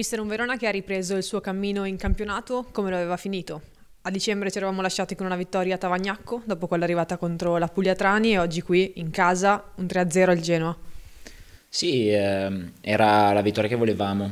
Mister un Verona che ha ripreso il suo cammino in campionato come lo aveva finito. A dicembre ci eravamo lasciati con una vittoria a Tavagnacco, dopo quella arrivata contro la Pugliatrani e oggi qui in casa un 3-0 al Genoa. Sì, eh, era la vittoria che volevamo.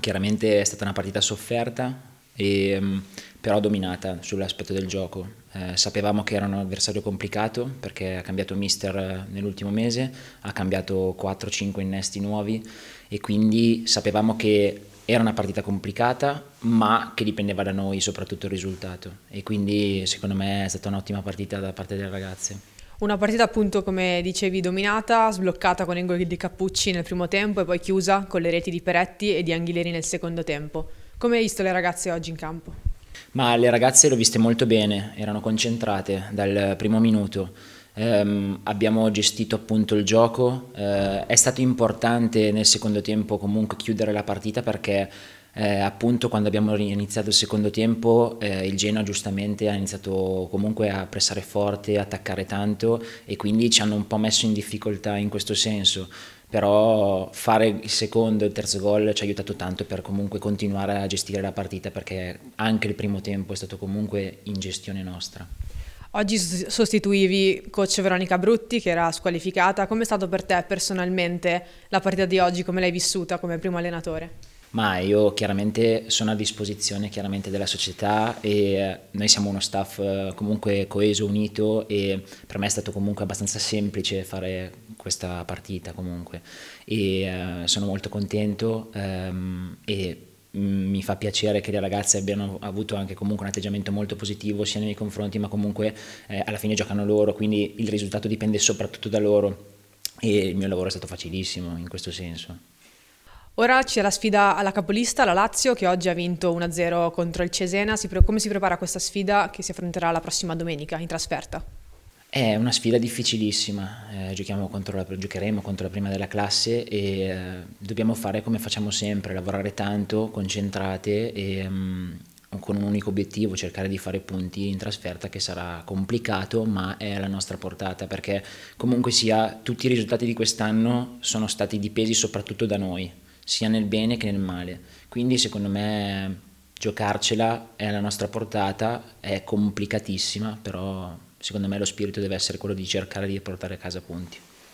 Chiaramente è stata una partita sofferta, e, mm, però dominata sull'aspetto del gioco. Eh, sapevamo che era un avversario complicato perché ha cambiato mister eh, nell'ultimo mese, ha cambiato 4-5 innesti nuovi e quindi sapevamo che era una partita complicata ma che dipendeva da noi soprattutto il risultato e quindi secondo me è stata un'ottima partita da parte delle ragazze. Una partita appunto come dicevi dominata, sbloccata con Engol di Cappucci nel primo tempo e poi chiusa con le reti di Peretti e di Anghileri nel secondo tempo. Come hai visto le ragazze oggi in campo? Ma le ragazze le ho viste molto bene, erano concentrate dal primo minuto. Um, abbiamo gestito appunto il gioco, uh, è stato importante nel secondo tempo comunque chiudere la partita perché eh, appunto quando abbiamo iniziato il secondo tempo eh, il Genoa giustamente ha iniziato comunque a pressare forte, attaccare tanto e quindi ci hanno un po' messo in difficoltà in questo senso però fare il secondo e il terzo gol ci ha aiutato tanto per comunque continuare a gestire la partita perché anche il primo tempo è stato comunque in gestione nostra. Oggi sostituivi coach Veronica Brutti che era squalificata. Come è stato per te personalmente la partita di oggi? Come l'hai vissuta come primo allenatore? Ma io chiaramente sono a disposizione chiaramente della società e eh, noi siamo uno staff eh, comunque coeso, unito e per me è stato comunque abbastanza semplice fare questa partita comunque e eh, sono molto contento ehm, e mi fa piacere che le ragazze abbiano avuto anche comunque un atteggiamento molto positivo sia nei miei confronti ma comunque eh, alla fine giocano loro quindi il risultato dipende soprattutto da loro e il mio lavoro è stato facilissimo in questo senso. Ora c'è la sfida alla capolista, la Lazio, che oggi ha vinto 1-0 contro il Cesena. come si prepara questa sfida che si affronterà la prossima domenica in trasferta? È una sfida difficilissima, eh, contro la, giocheremo contro la prima della classe e eh, dobbiamo fare come facciamo sempre, lavorare tanto, concentrate e mh, mm, con un unico obiettivo, cercare di fare punti in trasferta che sarà complicato ma è alla nostra portata perché comunque sia tutti i risultati di quest'anno sono stati dipesi soprattutto da noi, sia nel bene che nel male, quindi secondo me giocarcela è alla nostra portata, è complicatissima però secondo me lo spirito deve essere quello di cercare di portare a casa punti.